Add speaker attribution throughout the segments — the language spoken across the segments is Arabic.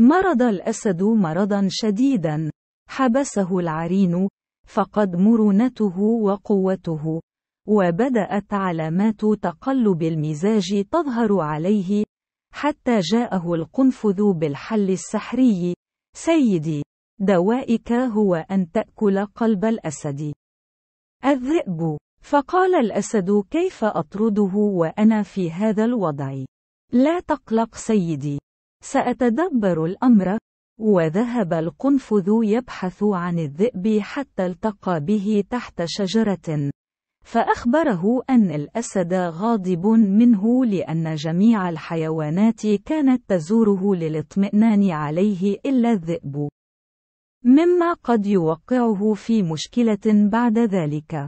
Speaker 1: مرض الأسد مرضا شديدا حبسه العرين فقد مرونته وقوته وبدأت علامات تقلب المزاج تظهر عليه حتى جاءه القنفذ بالحل السحري سيدي دوائك هو أن تأكل قلب الأسد الذئب فقال الأسد كيف أطرده وأنا في هذا الوضع لا تقلق سيدي سأتدبر الأمر وذهب القنفذ يبحث عن الذئب حتى التقى به تحت شجرة فأخبره أن الأسد غاضب منه لأن جميع الحيوانات كانت تزوره للاطمئنان عليه إلا الذئب مما قد يوقعه في مشكلة بعد ذلك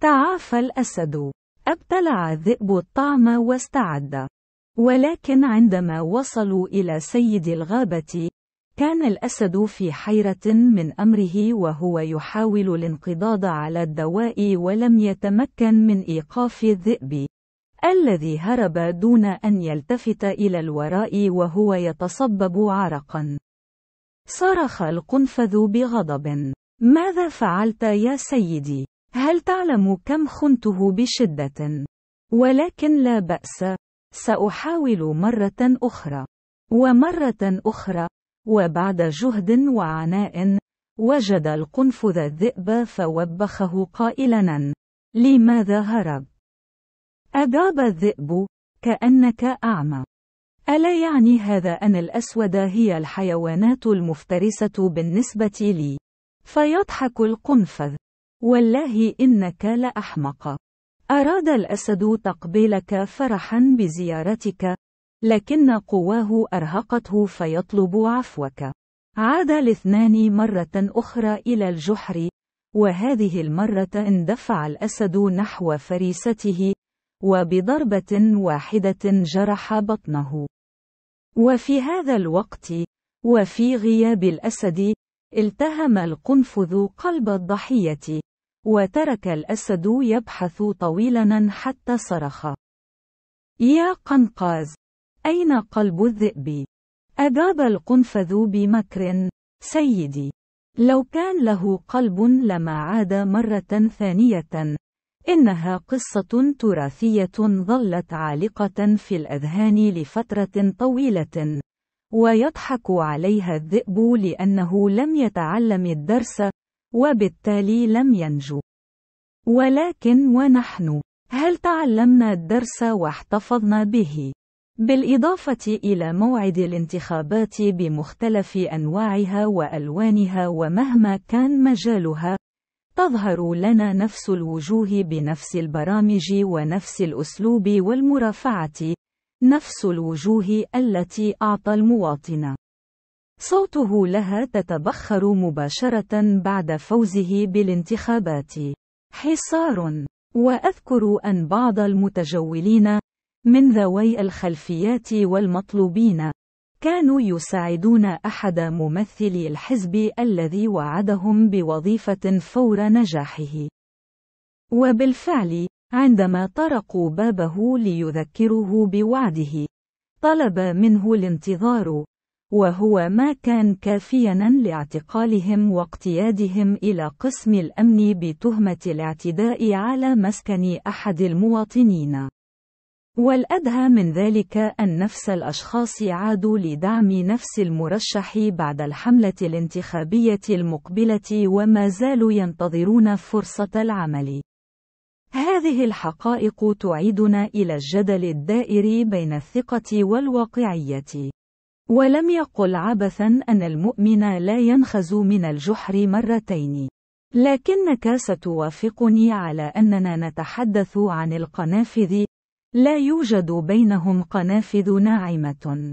Speaker 1: تعافى الأسد أبتلع الذئب الطعم واستعد ولكن عندما وصلوا إلى سيد الغابة، كان الأسد في حيرة من أمره وهو يحاول الانقضاض على الدواء ولم يتمكن من إيقاف الذئب، الذي هرب دون أن يلتفت إلى الوراء وهو يتصبب عرقًا. صرخ القنفذ بغضب: "ماذا فعلت يا سيدي؟ هل تعلم كم خنته بشدة؟ ولكن لا بأس، سأحاول مرة أخرى، ومرة أخرى، وبعد جهد وعناء، وجد القنفذ الذئب فوبخه قائلاً: لماذا هرب؟ أجاب الذئب: كأنك أعمى. ألا يعني هذا أن الأسود هي الحيوانات المفترسة بالنسبة لي؟ فيضحك القنفذ: والله إنك لأحمق. أراد الأسد تقبيلك فرحا بزيارتك، لكن قواه أرهقته فيطلب عفوك. عاد الاثنان مرة أخرى إلى الجحر، وهذه المرة اندفع الأسد نحو فريسته، وبضربة واحدة جرح بطنه. وفي هذا الوقت، وفي غياب الأسد، التهم القنفذ قلب الضحية. وترك الأسد يبحث طويلا حتى صرخ يا قنقاز أين قلب الذئب؟ أجاب القنفذ بمكر سيدي لو كان له قلب لما عاد مرة ثانية إنها قصة تراثية ظلت عالقة في الأذهان لفترة طويلة ويضحك عليها الذئب لأنه لم يتعلم الدرس وبالتالي لم ينجو ولكن ونحن هل تعلمنا الدرس واحتفظنا به بالاضافه الى موعد الانتخابات بمختلف انواعها والوانها ومهما كان مجالها تظهر لنا نفس الوجوه بنفس البرامج ونفس الاسلوب والمرافعه نفس الوجوه التي اعطى المواطن صوته لها تتبخر مباشرة بعد فوزه بالانتخابات. حصار. وأذكر أن بعض المتجولين من ذوي الخلفيات والمطلوبين كانوا يساعدون أحد ممثلي الحزب الذي وعدهم بوظيفة فور نجاحه. وبالفعل، عندما طرقوا بابه ليذكره بوعده، طلب منه الانتظار وهو ما كان كافيا لاعتقالهم واقتيادهم إلى قسم الأمن بتهمة الاعتداء على مسكن أحد المواطنين. والأدهى من ذلك أن نفس الأشخاص عادوا لدعم نفس المرشح بعد الحملة الانتخابية المقبلة وما زالوا ينتظرون فرصة العمل. هذه الحقائق تعيدنا إلى الجدل الدائري بين الثقة والواقعية. ولم يقل عبثا أن المؤمن لا ينخز من الجحر مرتين لكنك ستوافقني على أننا نتحدث عن القنافذ لا يوجد بينهم قنافذ ناعمة